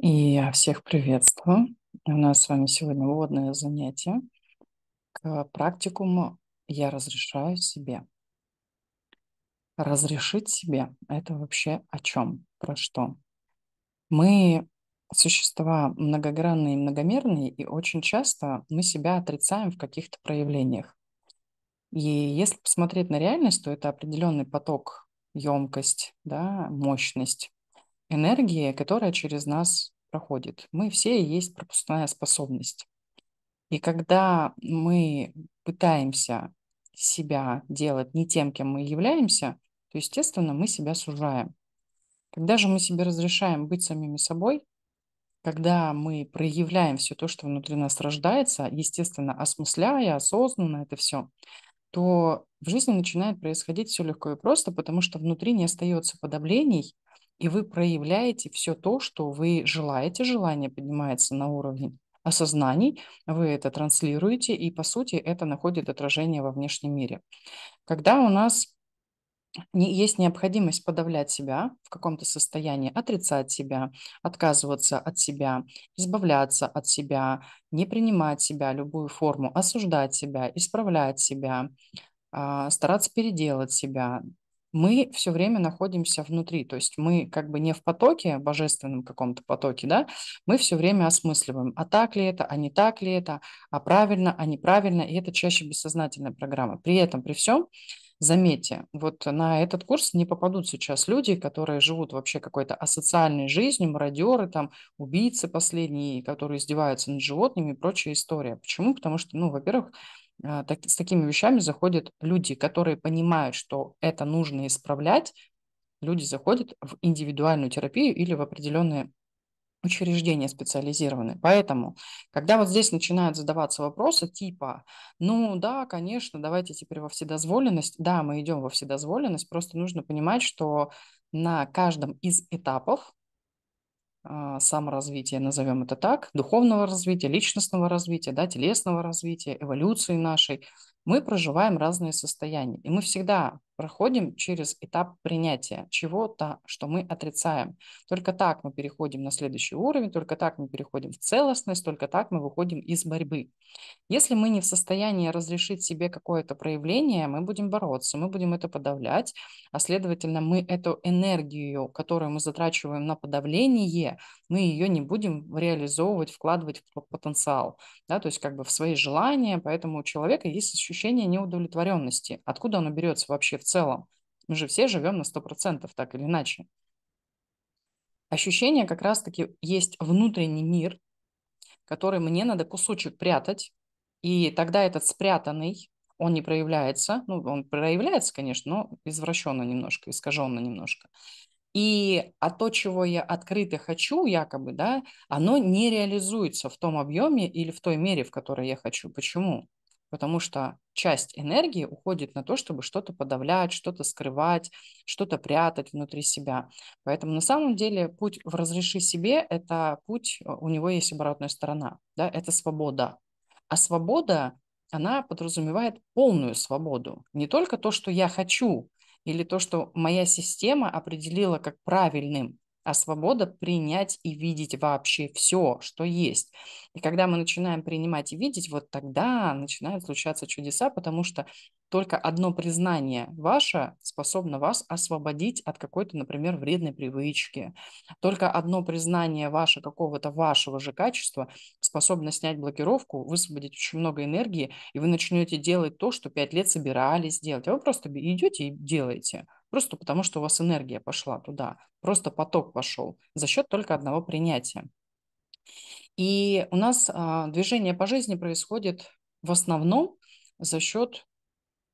И я всех приветствую. У нас с вами сегодня вводное занятие к практикуму «Я разрешаю себе». Разрешить себе – это вообще о чем, про что? Мы существа многогранные и многомерные, и очень часто мы себя отрицаем в каких-то проявлениях. И если посмотреть на реальность, то это определенный поток, емкость, да, мощность энергия, которая через нас проходит. Мы все есть пропускная способность. И когда мы пытаемся себя делать не тем, кем мы являемся, то, естественно, мы себя сужаем. Когда же мы себе разрешаем быть самими собой, когда мы проявляем все то, что внутри нас рождается, естественно, осмысляя осознанно это все, то в жизни начинает происходить все легко и просто, потому что внутри не остается подавлений, и вы проявляете все то, что вы желаете, желание поднимается на уровень осознаний, вы это транслируете, и, по сути, это находит отражение во внешнем мире. Когда у нас не, есть необходимость подавлять себя в каком-то состоянии, отрицать себя, отказываться от себя, избавляться от себя, не принимать себя, любую форму, осуждать себя, исправлять себя, а, стараться переделать себя, мы все время находимся внутри, то есть мы как бы не в потоке, божественном каком-то потоке, да, мы все время осмысливаем, а так ли это, а не так ли это, а правильно, а неправильно, и это чаще бессознательная программа. При этом, при всем, Заметьте, вот на этот курс не попадут сейчас люди, которые живут вообще какой-то асоциальной жизнью, мародеры, там, убийцы последние, которые издеваются над животными и прочая история. Почему? Потому что, ну, во-первых, а, так, с такими вещами заходят люди, которые понимают, что это нужно исправлять. Люди заходят в индивидуальную терапию или в определенные учреждения специализированные. Поэтому, когда вот здесь начинают задаваться вопросы типа, ну да, конечно, давайте теперь во вседозволенность, да, мы идем во вседозволенность, просто нужно понимать, что на каждом из этапов а, саморазвития, назовем это так, духовного развития, личностного развития, да, телесного развития, эволюции нашей, мы проживаем разные состояния. И мы всегда проходим через этап принятия чего-то, что мы отрицаем. Только так мы переходим на следующий уровень, только так мы переходим в целостность, только так мы выходим из борьбы. Если мы не в состоянии разрешить себе какое-то проявление, мы будем бороться, мы будем это подавлять, а следовательно, мы эту энергию, которую мы затрачиваем на подавление, мы ее не будем реализовывать, вкладывать в потенциал, да, то есть как бы в свои желания, поэтому у человека есть ощущение неудовлетворенности. Откуда оно берется вообще в целом. Мы же все живем на 100%, так или иначе. Ощущение как раз-таки есть внутренний мир, который мне надо кусочек прятать, и тогда этот спрятанный, он не проявляется, ну, он проявляется, конечно, но извращенно немножко, искаженно немножко. И а то, чего я открыто хочу, якобы, да, оно не реализуется в том объеме или в той мере, в которой я хочу. Почему? потому что часть энергии уходит на то, чтобы что-то подавлять, что-то скрывать, что-то прятать внутри себя. Поэтому на самом деле путь в «разреши себе» — это путь, э, у него есть оборотная сторона, да, это свобода. А свобода, она подразумевает полную свободу. Не только то, что я хочу, или то, что моя система определила как правильным, а свобода принять и видеть вообще все, что есть. И когда мы начинаем принимать и видеть, вот тогда начинают случаться чудеса, потому что только одно признание ваше способно вас освободить от какой-то, например, вредной привычки. Только одно признание ваше какого-то вашего же качества способно снять блокировку, высвободить очень много энергии, и вы начнете делать то, что пять лет собирались делать. А вы просто идете и делаете просто потому что у вас энергия пошла туда, просто поток пошел за счет только одного принятия. И у нас а, движение по жизни происходит в основном за счет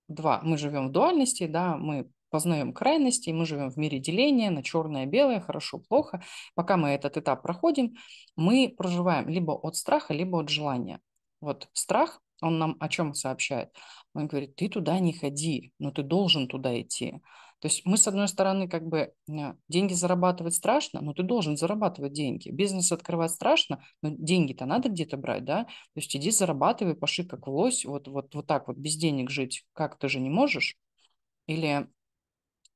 два. Мы живем в дуальности, да, мы познаем крайности, мы живем в мире деления на черное, белое, хорошо, плохо. Пока мы этот этап проходим, мы проживаем либо от страха, либо от желания. Вот страх он нам о чем сообщает? Он говорит, ты туда не ходи, но ты должен туда идти. То есть мы, с одной стороны, как бы э, деньги зарабатывать страшно, но ты должен зарабатывать деньги. Бизнес открывать страшно, но деньги-то надо где-то брать, да? То есть иди зарабатывай, паши как лось, вот, вот, вот так вот без денег жить, как ты же не можешь. Или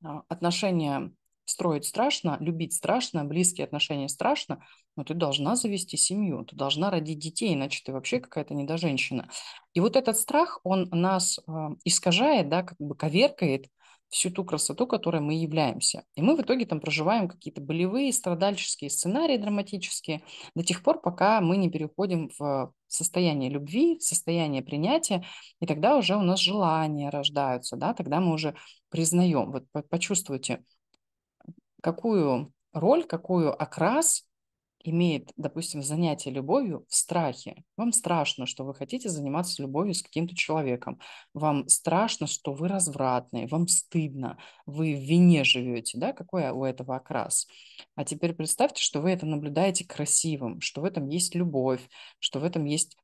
а, отношения строить страшно, любить страшно, близкие отношения страшно, но ты должна завести семью, ты должна родить детей, иначе ты вообще какая-то недоженщина. И вот этот страх, он нас а, искажает, да, как бы коверкает всю ту красоту, которой мы являемся. И мы в итоге там проживаем какие-то болевые, страдальческие сценарии драматические до тех пор, пока мы не переходим в состояние любви, в состояние принятия, и тогда уже у нас желания рождаются, да, тогда мы уже признаем. Вот почувствуйте, какую роль, какую окрас имеет, допустим, занятие любовью в страхе. Вам страшно, что вы хотите заниматься любовью с каким-то человеком. Вам страшно, что вы развратные, вам стыдно, вы в вине живете, да, какой у этого окрас. А теперь представьте, что вы это наблюдаете красивым, что в этом есть любовь, что в этом есть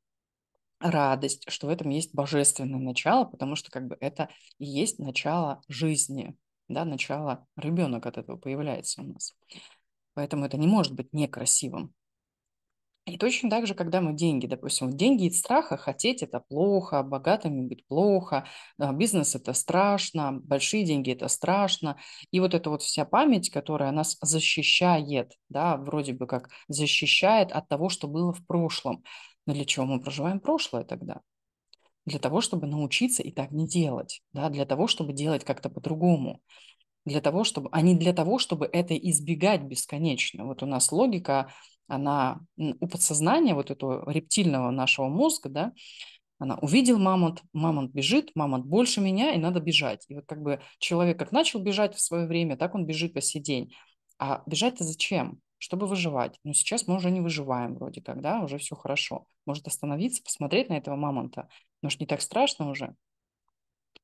радость, что в этом есть божественное начало, потому что как бы это и есть начало жизни да, начало ребенок от этого появляется у нас. Поэтому это не может быть некрасивым. И точно так же, когда мы деньги, допустим, деньги из страха хотеть – это плохо, богатыми быть плохо, а бизнес – это страшно, большие деньги – это страшно. И вот эта вот вся память, которая нас защищает, да, вроде бы как защищает от того, что было в прошлом. Но для чего мы проживаем прошлое тогда? для того, чтобы научиться и так не делать, да, для того, чтобы делать как-то по-другому, для того, чтобы, а не для того, чтобы это избегать бесконечно. Вот у нас логика, она у подсознания вот этого рептильного нашего мозга, да, она увидел мамонт, мамонт бежит, мамонт больше меня, и надо бежать. И вот как бы человек как начал бежать в свое время, так он бежит по сей день. А бежать-то зачем? чтобы выживать. Но сейчас мы уже не выживаем вроде как, да, уже все хорошо. Может остановиться, посмотреть на этого мамонта. Может, не так страшно уже.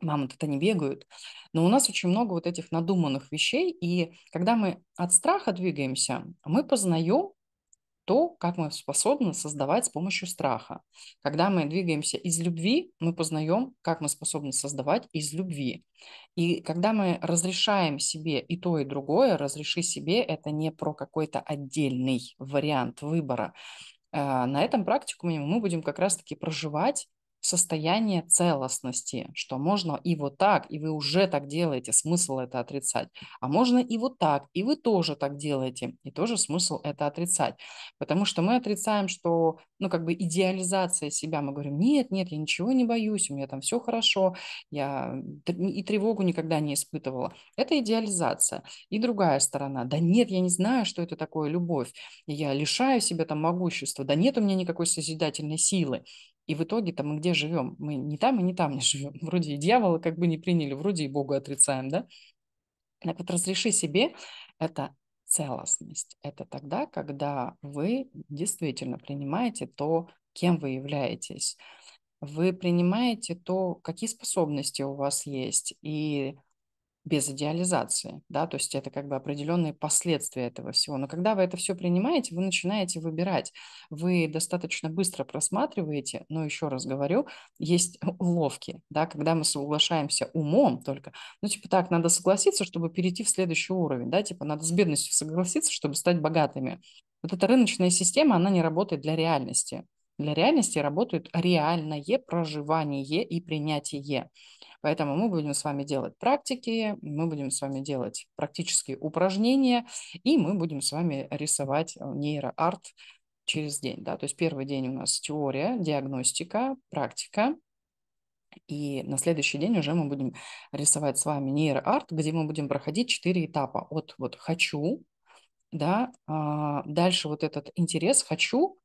Мамонты-то не бегают. Но у нас очень много вот этих надуманных вещей. И когда мы от страха двигаемся, мы познаем то, как мы способны создавать с помощью страха. Когда мы двигаемся из любви, мы познаем, как мы способны создавать из любви. И когда мы разрешаем себе и то, и другое, разреши себе, это не про какой-то отдельный вариант выбора. Э, на этом практикуме мы будем как раз-таки проживать состояние целостности, что можно и вот так, и вы уже так делаете, смысл это отрицать. А можно и вот так, и вы тоже так делаете, и тоже смысл это отрицать. Потому что мы отрицаем, что, ну, как бы идеализация себя, мы говорим, нет, нет, я ничего не боюсь, у меня там все хорошо, я и тревогу никогда не испытывала. Это идеализация. И другая сторона, да нет, я не знаю, что это такое любовь, я лишаю себя там могущества, да нет у меня никакой созидательной силы. И в итоге-то мы где живем? Мы не там и не там не живем. Вроде и дьявола как бы не приняли, вроде и Бога отрицаем, да? Так вот разреши себе это целостность. Это тогда, когда вы действительно принимаете то, кем вы являетесь. Вы принимаете то, какие способности у вас есть, и без идеализации, да, то есть это как бы определенные последствия этого всего. Но когда вы это все принимаете, вы начинаете выбирать. Вы достаточно быстро просматриваете, но еще раз говорю, есть уловки, да, когда мы соглашаемся умом только, ну типа так, надо согласиться, чтобы перейти в следующий уровень, да, типа надо с бедностью согласиться, чтобы стать богатыми. Вот эта рыночная система, она не работает для реальности. Для реальности работают реальное проживание и принятие. Поэтому мы будем с вами делать практики, мы будем с вами делать практические упражнения, и мы будем с вами рисовать э, нейроарт через день. Да? То есть первый день у нас теория, диагностика, практика, и на следующий день уже мы будем рисовать с вами нейроарт, где мы будем проходить четыре этапа. От вот «хочу», да, а, дальше вот этот интерес «хочу»,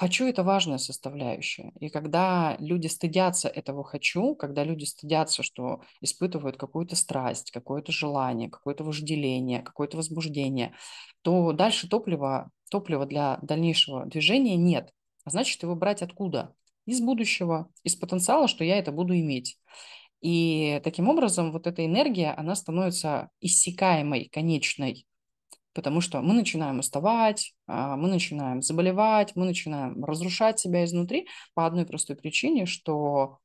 Хочу – это важная составляющая. И когда люди стыдятся этого «хочу», когда люди стыдятся, что испытывают какую-то страсть, какое-то желание, какое-то вожделение, какое-то возбуждение, то дальше топлива, топлива для дальнейшего движения нет. А значит, его брать откуда? Из будущего, из потенциала, что я это буду иметь. И таким образом вот эта энергия, она становится иссякаемой, конечной потому что мы начинаем уставать, а, мы начинаем заболевать, мы начинаем разрушать себя изнутри по одной простой причине, что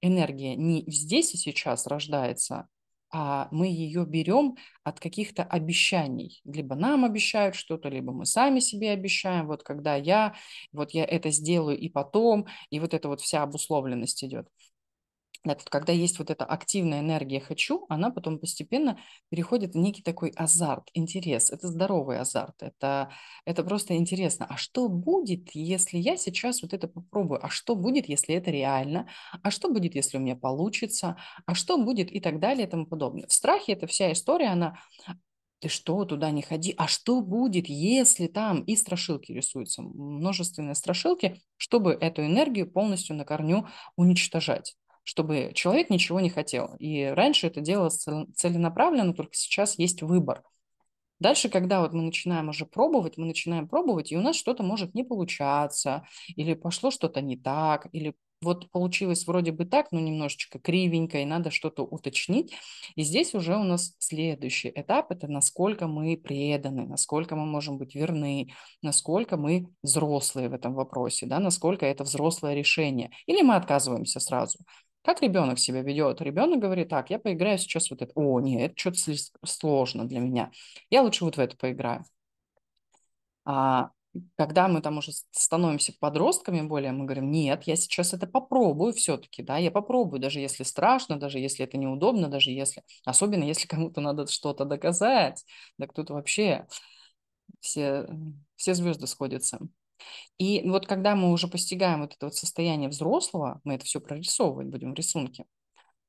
энергия не здесь и сейчас рождается, а мы ее берем от каких-то обещаний. Либо нам обещают что-то, либо мы сами себе обещаем, вот когда я, вот я это сделаю и потом, и вот эта вот вся обусловленность идет. Значит, когда есть вот эта активная энергия «хочу», она потом постепенно переходит в некий такой азарт, интерес. Это здоровый азарт, это, это просто интересно. А что будет, если я сейчас вот это попробую? А что будет, если это реально? А что будет, если у меня получится? А что будет и так далее и тому подобное. В страхе эта вся история, она ты что, туда не ходи, а что будет, если там и страшилки рисуются, множественные страшилки, чтобы эту энергию полностью на корню уничтожать чтобы человек ничего не хотел. И раньше это делалось целенаправленно, только сейчас есть выбор. Дальше, когда вот мы начинаем уже пробовать, мы начинаем пробовать, и у нас что-то может не получаться, или пошло что-то не так, или вот получилось вроде бы так, но немножечко кривенько, и надо что-то уточнить. И здесь уже у нас следующий этап – это насколько мы преданы, насколько мы можем быть верны, насколько мы взрослые в этом вопросе, да, насколько это взрослое решение. Или мы отказываемся сразу. Как ребенок себя ведет? Ребенок говорит, так, я поиграю сейчас вот это. О, нет, это что-то сложно для меня. Я лучше вот в это поиграю. А когда мы там уже становимся подростками более, мы говорим, нет, я сейчас это попробую все-таки, да, я попробую, даже если страшно, даже если это неудобно, даже если, особенно если кому-то надо что-то доказать, так тут вообще все, все звезды сходятся. И вот когда мы уже постигаем вот это вот состояние взрослого, мы это все прорисовывать будем в рисунке,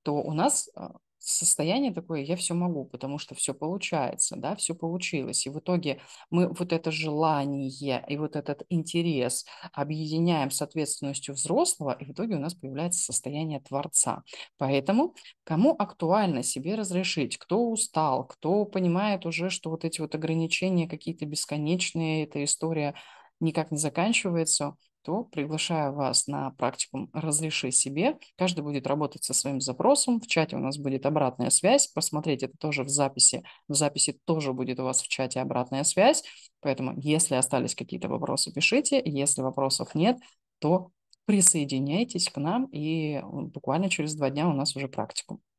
то у нас э, состояние такое, я все могу, потому что все получается, да, все получилось. И в итоге мы вот это желание и вот этот интерес объединяем с ответственностью взрослого, и в итоге у нас появляется состояние творца. Поэтому кому актуально себе разрешить, кто устал, кто понимает уже, что вот эти вот ограничения какие-то бесконечные, эта история никак не заканчивается, то приглашаю вас на практикум «Разреши себе». Каждый будет работать со своим запросом. В чате у нас будет обратная связь. Посмотреть это тоже в записи. В записи тоже будет у вас в чате обратная связь. Поэтому, если остались какие-то вопросы, пишите. Если вопросов нет, то присоединяйтесь к нам. И э, буквально через два дня у нас уже практикум.